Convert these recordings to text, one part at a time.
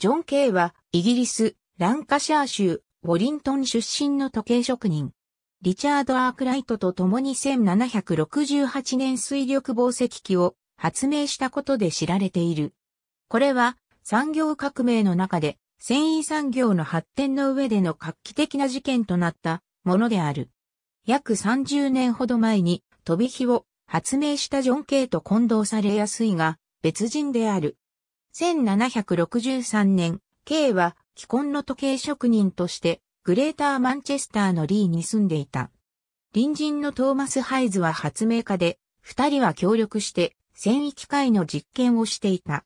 ジョン・ケイは、イギリス、ランカシャー州、ウォリントン出身の時計職人。リチャード・アークライトと共に1768年水力防石機を発明したことで知られている。これは産業革命の中で繊維産業の発展の上での画期的な事件となったものである。約30年ほど前に飛び火を発明したジョン・ケイと混同されやすいが別人である。1763年、K は既婚の時計職人としてグレーターマンチェスターのリーに住んでいた。隣人のトーマス・ハイズは発明家で、二人は協力して繊維機械の実験をしていた。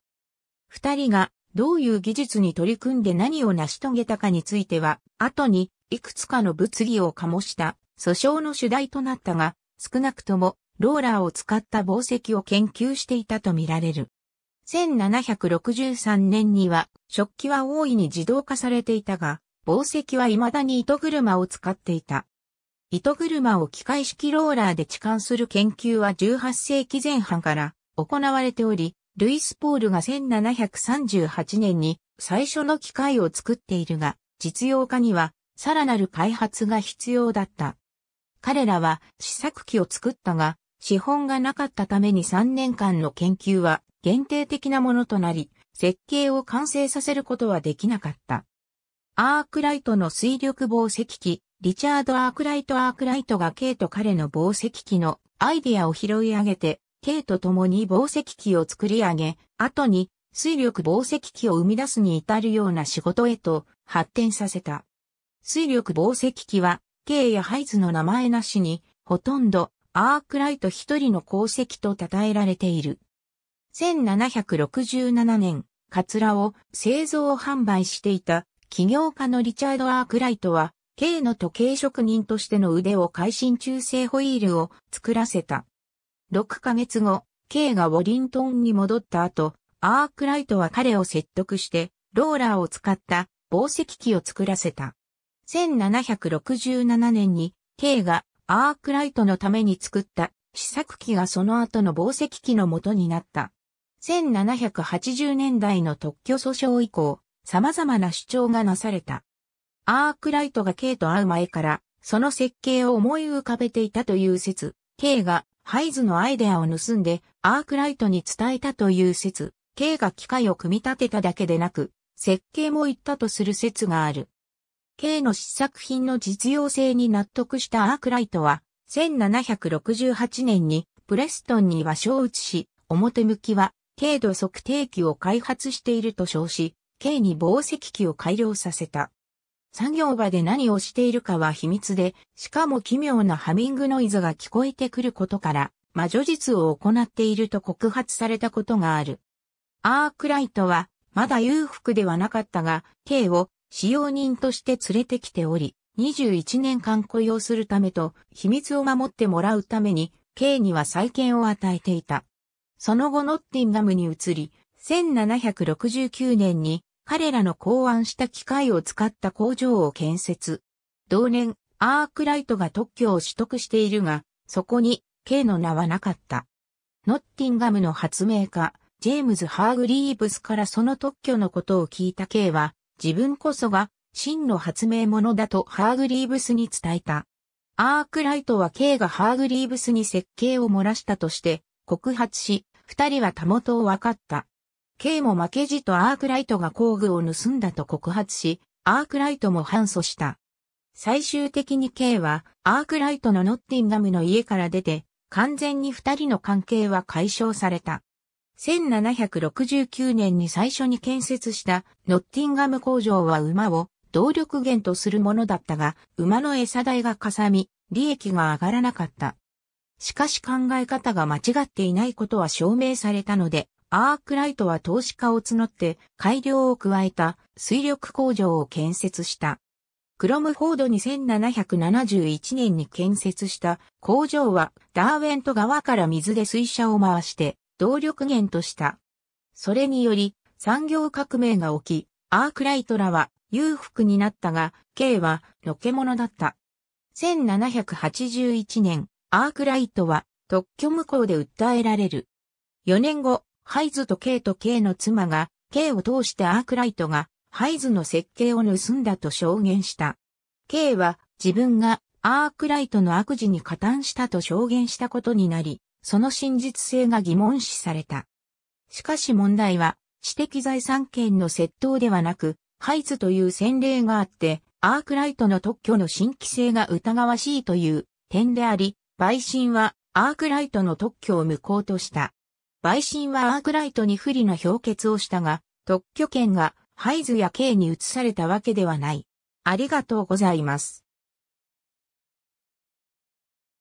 二人がどういう技術に取り組んで何を成し遂げたかについては、後にいくつかの物議を醸した訴訟の主題となったが、少なくともローラーを使った紡績を研究していたとみられる。1763年には食器は大いに自動化されていたが、宝石は未だに糸車を使っていた。糸車を機械式ローラーで置換する研究は18世紀前半から行われており、ルイス・ポールが1738年に最初の機械を作っているが、実用化にはさらなる開発が必要だった。彼らは試作機を作ったが、資本がなかったために3年間の研究は限定的なものとなり、設計を完成させることはできなかった。アークライトの水力防石機、リチャード・アークライト・アークライトが K と彼の防石機のアイデアを拾い上げて、K と共に防石機を作り上げ、後に水力防石機を生み出すに至るような仕事へと発展させた。水力防石機は、K やハイズの名前なしに、ほとんどアークライト一人の功績と称えられている。1767年、カツラを製造販売していた企業家のリチャード・アークライトは、K の時計職人としての腕を会心中性ホイールを作らせた。6ヶ月後、K がウォリントンに戻った後、アークライトは彼を説得して、ローラーを使った宝石器を作らせた。1767年に、K がアークライトのために作った試作機がその後の宝石器の元になった。1780年代の特許訴訟以降、様々な主張がなされた。アークライトが K と会う前から、その設計を思い浮かべていたという説、K がハイズのアイデアを盗んでアークライトに伝えたという説、K が機械を組み立てただけでなく、設計も言ったとする説がある。K の試作品の実用性に納得したアークライトは、1768年にプレストンに所を移し、表向きは軽度測定器を開発していると称し、軽に防石器を改良させた。作業場で何をしているかは秘密で、しかも奇妙なハミングノイズが聞こえてくることから、魔女術を行っていると告発されたことがある。アークライトは、まだ裕福ではなかったが、K を使用人として連れてきており、21年間雇用するためと、秘密を守ってもらうために、K には再建を与えていた。その後ノッティンガムに移り、1769年に彼らの考案した機械を使った工場を建設。同年、アークライトが特許を取得しているが、そこに K の名はなかった。ノッティンガムの発明家、ジェームズ・ハーグリーブスからその特許のことを聞いた K は、自分こそが真の発明者だとハーグリーブスに伝えた。アークライトは K がハーグリーブスに設計を漏らしたとして告発し、二人は袂を分かった。K も負けじとアークライトが工具を盗んだと告発し、アークライトも反訴した。最終的に K は、アークライトのノッティンガムの家から出て、完全に二人の関係は解消された。1769年に最初に建設したノッティンガム工場は馬を動力源とするものだったが、馬の餌代がかさみ、利益が上がらなかった。しかし考え方が間違っていないことは証明されたので、アークライトは投資家を募って改良を加えた水力工場を建設した。クロムフォード2771年に建設した工場はダーウェント側から水で水車を回して動力源とした。それにより産業革命が起き、アークライトらは裕福になったが、K はのけ者だった。1781年、アークライトは特許無効で訴えられる。4年後、ハイズと K と K の妻が、K を通してアークライトが、ハイズの設計を盗んだと証言した。K は、自分が、アークライトの悪事に加担したと証言したことになり、その真実性が疑問視された。しかし問題は、知的財産権の窃盗ではなく、ハイズという先例があって、アークライトの特許の新規性が疑わしいという点であり、陪審はアークライトの特許を無効とした。陪審はアークライトに不利な評決をしたが、特許権がハイズや K に移されたわけではない。ありがとうございます。